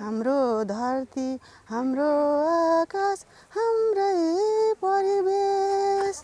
हाम्रो धरती हाम्रो आकाश हाम्रै परिवेश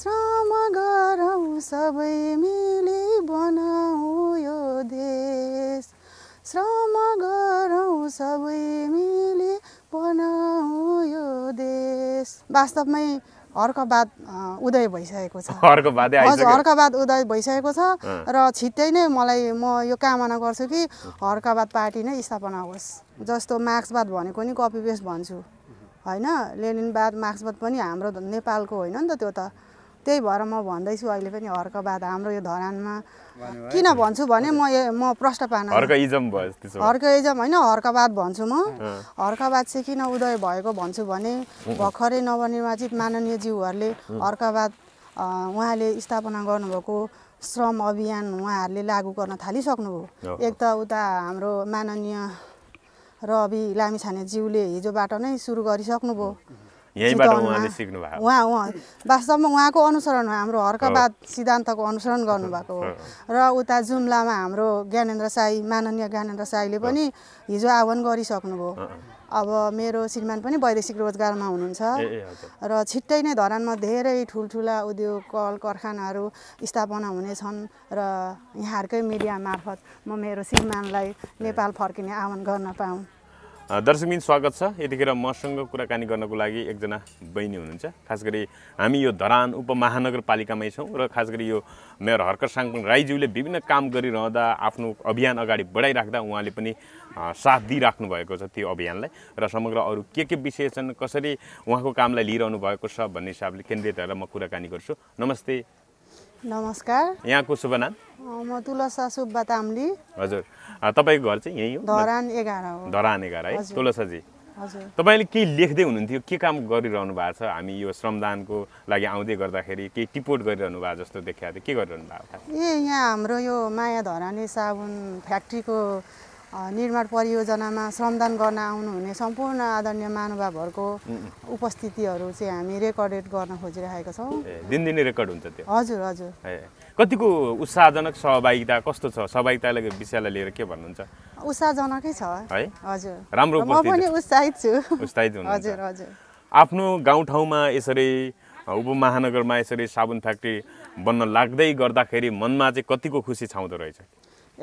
श्रम गरौँ सबै मिली बनाऊ यो देश श्रम गरौँ सबै मिली बनाऊ यो देश वास्तवमै बाद उदय भइसकेको छ हजुर बाद उदय भइसकेको छ र छिट्टै नै मलाई म यो कामना गर्छु कि बाद पार्टी नै स्थापना होस् जस्तो मार्क्सवाद भनेको नि कपी पेस्ट भन्छु होइन लेनिनवाद मार्क्सवाद पनि हाम्रो नेपालको होइन नि त त्यो त त्यही भएर म भन्दैछु अहिले पनि हर्कवाद हाम्रो यो धरानमा किन भन्छु भने म म प्रष्ट हर्क हर्कइजम होइन हर्कवाद भन्छु म हर्कवाद चाहिँ किन उदय भएको भन्छु भने भर्खरै नवनिर्वाचित माननीय माननीयज्यूहरूले हर्कवाद उहाँले स्थापना गर्नुभएको श्रम अभियान उहाँहरूले लागू गर्न थालिसक्नुभयो एक त उता हाम्रो माननीय रवि लामिछानेज्यूले हिजोबाट नै सुरु गरिसक्नुभयो उहाँ उहाँ वास्तवमा उहाँको अनुसरण हाम्रो हर्कवाद सिद्धान्तको अनुसरण गर्नुभएको हो र उता जुम्लामा हाम्रो ज्ञानेन्द्र साई माननीय ज्ञानेन्द्र साईले पनि हिजो आह्वान गरिसक्नुभयो अब मेरो श्रीमान पनि वैदेशिक रोजगारमा हुनुहुन्छ र छिट्टै नै धरानमा धेरै ठुल्ठुला उद्योग कल कारखानाहरू स्थापना हुनेछन् र यहाँहरूकै मिडिया मार्फत म मेरो श्रीमानलाई नेपाल फर्किने आह्वान गर्न पाऊँ दर्शकबिन स्वागत छ यतिखेर मसँग कुराकानी गर्नको लागि एकजना बहिनी हुनुहुन्छ खास गरी हामी यो धरान उपमहानगरपालिकामै छौँ र खास गरी यो मेयर हर्कर साङपुङ राईज्यूले विभिन्न काम गरिरहँदा आफ्नो अभियान अगाडि बढाइराख्दा उहाँले पनि साथ दिइराख्नु भएको छ त्यो अभियानलाई र समग्र अरू के के विषय छन् कसरी उहाँको कामलाई लिइरहनु भएको छ भन्ने हिसाबले केन्द्रित भएर म कुराकानी गर्छु नमस्ते नमस्कार यहाँको शुभ नाम म तुलसा सुब्बा तामली हजुर तपाईँको घर चाहिँ यहीँ हो धरान एघार हो धरान एघार है तुलसाजी हजुर तपाईँले केही लेख्दै हुनुहुन्थ्यो के काम गरिरहनु भएको छ हामी यो श्रमदानको लागि आउँदै गर्दाखेरि केही टिपोट गरिरहनु भएको जस्तो देखिएको थियो के गरिरहनु भएको ए यहाँ हाम्रो यो माया धराने साबुन फ्याक्ट्रीको निर्माण परियोजनामा श्रमदान गर्न आउनुहुने सम्पूर्ण आदरणीय महानुभावहरूको उपस्थितिहरू चाहिँ हामी रेकर्डेड गर्न खोजिरहेका छौँ दिनदिनै रेकर्ड हुन्छ त्यो हजुर हजुर कतिको उत्साहजनक सहभागिता कस्तो छ सहभागितालाई विषयलाई लिएर के भन्नुहुन्छ उत्साहजनकै छ है हजुर राम्रो म पनि उत्साहित छु उत्साहित हजुर हजुर आफ्नो गाउँठाउँमा यसरी उपमहानगरमा यसरी साबुन फ्याक्ट्री बन्न लाग्दै गर्दाखेरि मनमा चाहिँ कतिको खुसी छाउँदो रहेछ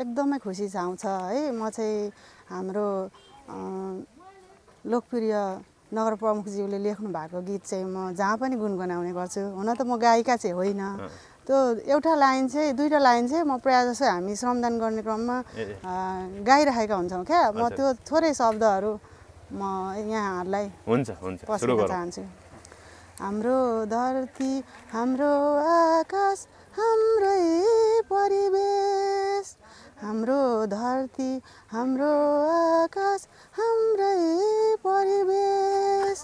एकदमै खुसी छ आउँछ है म चाहिँ हाम्रो लोकप्रिय नगर प्रमुखज्यूले लेख्नु भएको गीत चाहिँ म जहाँ पनि गुनगुनाउने गर्छु हुन त म गायिका चाहिँ होइन त्यो एउटा लाइन चाहिँ दुईवटा लाइन चाहिँ म प्रायः जसो हामी श्रमदान गर्ने क्रममा गाइराखेका हुन्छौँ क्या म त्यो थोरै शब्दहरू म यहाँहरूलाई पस्न चाहन्छु हाम्रो धरती हाम्रो आकाश हाम्रै परिवेश हाम्रो धरती हाम्रो आकाश हाम्रै परिवेश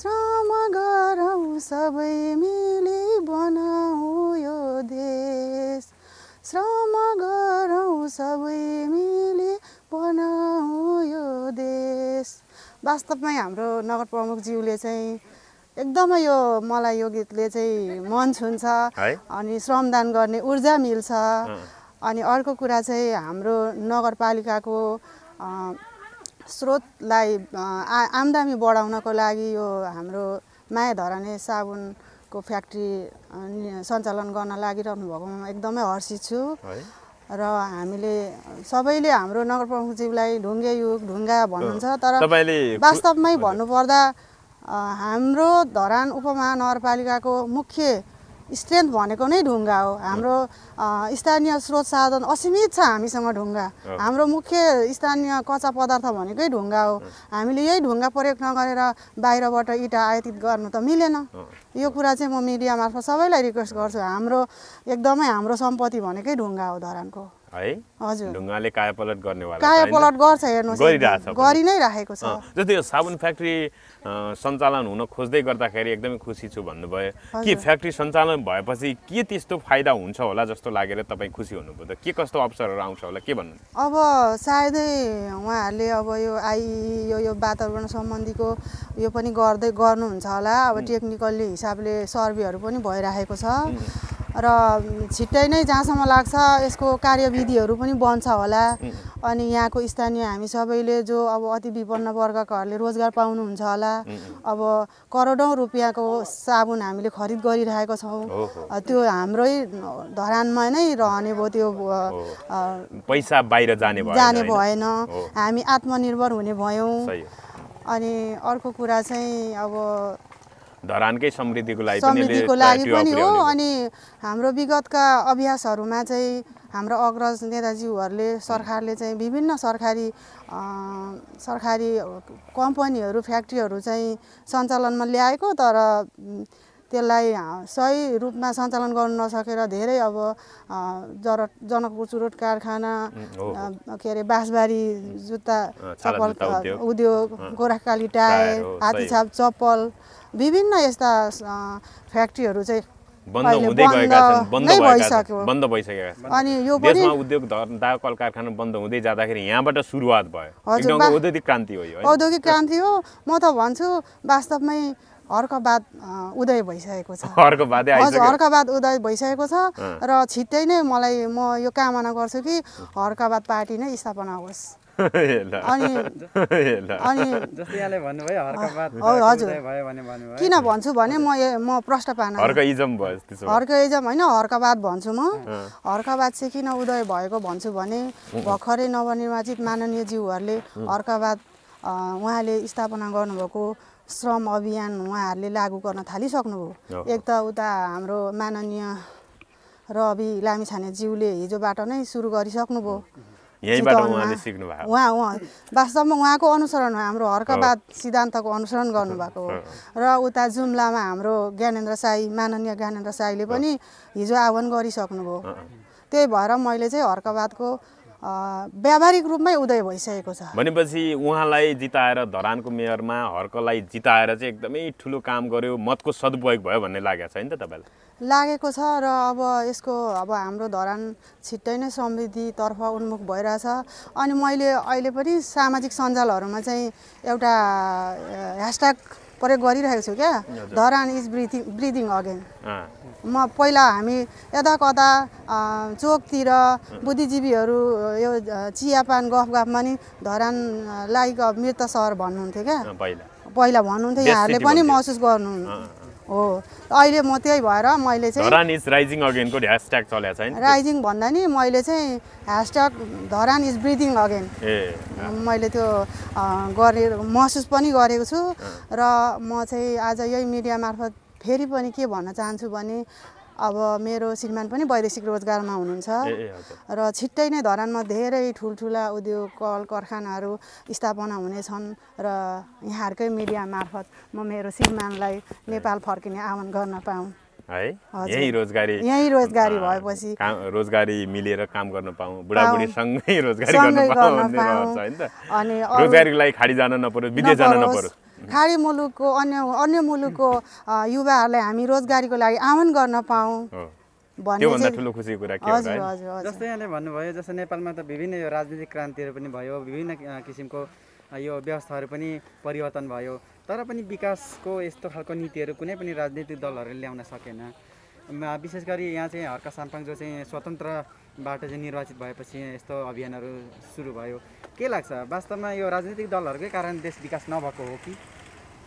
श्रम गरौँ सबै मिली बनाऊ यो देश श्रम गरौँ सबै मिली बनाऊ यो देश वास्तवमै हाम्रो नगर प्रमुखज्यूले चाहिँ एकदमै यो मलाई यो गीतले चाहिँ मन छुन्छ अनि श्रमदान गर्ने ऊर्जा मिल्छ अनि अर्को कुरा चाहिँ हाम्रो नगरपालिकाको स्रोतलाई आ आमदामी बढाउनको लागि यो हाम्रो माया धरने साबुनको फ्याक्ट्री सञ्चालन गर्न लागिरहनु भएकोमा एकदमै हर्षित छु र हामीले सबैले हाम्रो नगर प्रमुखज्यूलाई ढुङ्गे युग ढुङ्गा भन्नुहुन्छ तर वास्तवमै भन्नुपर्दा हाम्रो धरान उपमहानगरपालिकाको मुख्य स्ट्रेन्थ भनेको नै ढुङ्गा हो हाम्रो स्थानीय स्रोत साधन असीमित छ हामीसँग ढुङ्गा हाम्रो मुख्य स्थानीय कच्चा पदार्थ भनेकै ढुङ्गा हो हामीले यही ढुङ्गा प्रयोग नगरेर बाहिरबाट इँटा आयातित गर्नु त मिलेन यो कुरा चाहिँ म मिडिया मार्फत सबैलाई रिक्वेस्ट गर्छु हाम्रो एकदमै हाम्रो सम्पत्ति भनेकै ढुङ्गा हो धरानको हजुर ढुङ्गाले कायापलट गर्नेवाला कायापलट गर्छ हेर्नुहोस् गरि नै राखेको छ जस्तो साबुन फ्याक्ट्री सञ्चालन हुन खोज्दै गर्दाखेरि एकदमै खुसी छु भन्नुभयो के फ्याक्ट्री सञ्चालन भएपछि के त्यस्तो फाइदा हुन्छ होला जस्तो लागेर तपाईँ खुसी हुनुभयो के कस्तो अवसरहरू आउँछ होला के भन्नु अब सायदै उहाँहरूले अब यो आइ यो यो वातावरण सम्बन्धीको यो पनि गर्दै गर्नुहुन्छ होला अब टेक्निकल्ली हिसाबले सर्वेहरू पनि भइराखेको छ र छिट्टै नै जहाँसम्म लाग्छ यसको कार्यविधिहरू पनि बन्छ होला अनि यहाँको स्थानीय हामी सबैले जो अब अति विपन्न वर्गकाहरूले रोजगार पाउनुहुन्छ होला अब करोडौँ रुपियाँको साबुन हामीले खरिद गरिरहेको छौँ त्यो हाम्रै धरानमा नै रहने भयो त्यो पैसा बाहिर जाने जाने भएन हामी आत्मनिर्भर हुने भयौँ अनि अर्को कुरा चाहिँ अब धरानकै समृद्धिको लागि समृद्धिको लागि पनि हो अनि हाम्रो विगतका अभ्यासहरूमा चाहिँ हाम्रो अग्रज नेताजीहरूले सरकारले चाहिँ विभिन्न सरकारी सरकारी कम्पनीहरू फ्याक्ट्रीहरू चाहिँ सञ्चालनमा ल्याएको तर त्यसलाई सही रूपमा सञ्चालन गर्न नसकेर धेरै अब जर जनकपुर चुरोट कारखाना के अरे बाँसबारी जुत्ता चप्पल उद्योग गोराखाली टायर हातीछाप चप्पल विभिन्न यस्ता फ्याक्ट्रीहरू चाहिँ बन्द हुँदै नै भइसक्यो बन्द भइसकेका अनि यो देशमा उद्योग दाग कल कारखाना बन्द हुँदै जाँदाखेरि यहाँबाट सुरुवात भयो औद्योगिक क्रान्ति हो औद्योगिक क्रान्ति हो म त भन्छु वास्तवमै हर्कबाद उदय भइसकेको छ अर्कवाद हजुर उदय भइसकेको छ र छिट्टै नै मलाई म यो कामना गर्छु कि हर्कबाद पार्टी नै स्थापना होस् किन भन्छु भने म म प्रश्न पार्न हर्कइजम होइन हर्कबाद भन्छु म हर्कवाद चाहिँ किन उदय भएको भन्छु भने भर्खरै नवनिर्वाचित माननीय माननीयज्यूहरूले हर्कवाद उहाँले स्थापना गर्नुभएको श्रम अभियान उहाँहरूले लागू गर्न थालिसक्नुभयो एक त उता हाम्रो माननीय रवि लामिछानेज्यूले हिजोबाट नै सुरु गरिसक्नुभयो उहाँ उहाँ वास्तवमा उहाँको अनुसरण हाम्रो हर्कवाद सिद्धान्तको अनुसरण गर्नुभएको हो र उता जुम्लामा हाम्रो ज्ञानेन्द्र साई माननीय ज्ञानेन्द्र साईले पनि हिजो आह्वान गरिसक्नुभयो त्यही भएर मैले चाहिँ हर्कवादको व्यावहारिक रूपमै उदय भइसकेको छ भनेपछि उहाँलाई जिताएर धरानको मेयरमा हर्कलाई जिताएर चाहिँ एकदमै ठुलो काम गर्यो मतको सदुपयोग भयो भन्ने लागेको छ नि त तपाईँलाई लागेको छ र अब यसको अब हाम्रो धरान छिट्टै नै समृद्धितर्फ उन्मुख भइरहेछ अनि मैले अहिले पनि सामाजिक सञ्जालहरूमा चाहिँ एउटा ह्यासट्याग प्रयोग गरिरहेको छु क्या Dharan is breathing breathing again म पहिला हामी यता कता चोकतिर बुद्धिजीवीहरू यो चियापान गफ गफमा नि धरान लाइक मृत सहर भन्नुहुन्थ्यो क्या पहिला भन्नुहुन्थ्यो यहाँहरूले पनि महसुस गर्नु हो अहिले म त्यही भएर मैले चाहिँ राइजिङ अगेनको ह्यासट्याग चलेको राइजिङ भन्दा नि मैले चाहिँ hashtag Dharan is breathing again मैले त्यो गरे महसुस पनि गरेको छु र म चाहिँ आज यही मिडिया मार्फत फेरि पनि के भन्न चाहन्छु भने अब मेरो श्रीमान पनि वैदेशिक रोजगारमा हुनुहुन्छ र छिट्टै नै धरानमा धेरै ठुल्ठुला उद्योग कल कारखानाहरू स्थापना हुनेछन् र यहाँहरूकै मिडिया मार्फत म मेरो श्रीमानलाई नेपाल फर्किने आह्वान गर्न पाऊँ है यही रोजगारी यही रोजगारी भएपछि रोजगारी मिलेर काम गर्न पाऊँ बुढाबुढीसँगै रोजगारी गर्न पाऊँ अनि रोजगारीको लागि खाडी जान नपरोस् विदेश जान नपरोस् खाडी मुलुकको अन्य अन्य मुलुकको युवाहरूलाई हामी रोजगारीको लागि आह्वान गर्न पाऊँ जस्तै यहाँले भन्नुभयो जस्तो नेपालमा त विभिन्न यो राजनीतिक क्रान्तिहरू पनि भयो विभिन्न किसिमको यो व्यवस्थाहरू पनि परिवर्तन भयो तर पनि विकासको यस्तो खालको नीतिहरू कुनै पनि राजनीतिक दलहरूले ल्याउन सकेन विशेष गरी यहाँ चाहिँ हर्का साम्पाङ जो चाहिँ स्वतन्त्रबाट चाहिँ निर्वाचित भएपछि यस्तो अभियानहरू सुरु भयो के लाग्छ वास्तवमा यो राजनीतिक दलहरूकै कारण देश विकास नभएको हो कि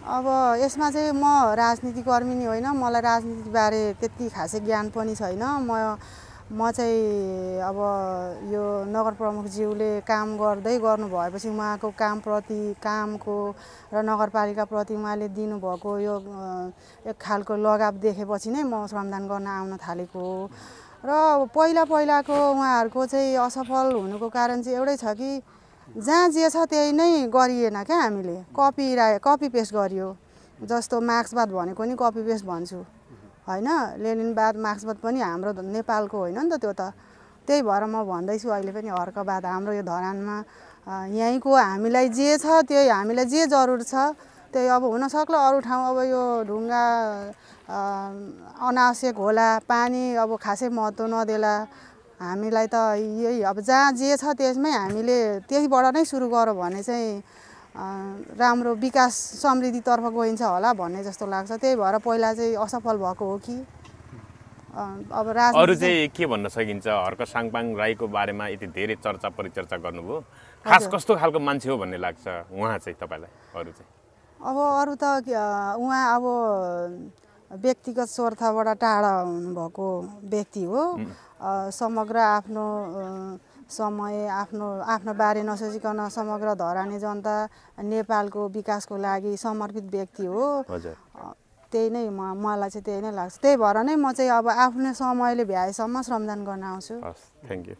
अब यसमा चाहिँ म राजनीतिकर्मी नै होइन मलाई राजनीतिबारे त्यति खासै ज्ञान पनि छैन म म चाहिँ अब यो नगर प्रमुखज्यूले काम गर्दै गर्नु भएपछि उहाँको कामप्रति कामको र नगरपालिकाप्रति उहाँले दिनुभएको यो एक खालको लगाव देखेपछि नै म श्रमदान गर्न आउन थालेको हो र पहिला पहिलाको उहाँहरूको चाहिँ असफल हुनुको कारण चाहिँ एउटै छ कि जहाँ जे छ त्यही नै गरिएन क्या हामीले कपी रा कपी पेस्ट गरियो जस्तो मार्क्सवाद भनेको नि कपी पेस्ट भन्छु होइन लेनिनवाद मार्क्सवाद पनि हाम्रो नेपालको होइन नि त त्यो त त्यही भएर म भन्दैछु अहिले पनि हर्कवाद हाम्रो यो धरानमा यहीँको हामीलाई जे छ त्यही हामीलाई जे जरुर छ त्यही अब हुनसक्ला अरू ठाउँ अब यो ढुङ्गा अनावश्यक होला पानी अब खासै महत्त्व नदेला हामीलाई त यही अब जहाँ जे छ त्यसमै हामीले त्यहीबाट नै सुरु गरौँ भने चाहिँ राम्रो विकास समृद्धितर्फ गइन्छ होला भन्ने जस्तो लाग्छ त्यही भएर पहिला चाहिँ असफल भएको हो कि अब राज अरू चाहिँ के भन्न सकिन्छ हर्क साङपाङ राईको बारेमा यति धेरै चर्चा परिचर्चा गर्नुभयो खास कस्तो खालको मान्छे हो भन्ने लाग्छ उहाँ चाहिँ तपाईँलाई अरू चाहिँ अब अरू त उहाँ अब व्यक्तिगत स्वार्थबाट टाढा हुनुभएको व्यक्ति हो समग्र आफ्नो समय आफ्नो आफ्नो बारे नसोचिकन समग्र धराने जनता नेपालको विकासको लागि समर्पित व्यक्ति हो त्यही नै मलाई चाहिँ त्यही नै लाग्छ त्यही भएर नै म चाहिँ अब आफ्नो समयले भ्याएसम्म श्रमदान गर्न आउँछु थ्याङ्क यू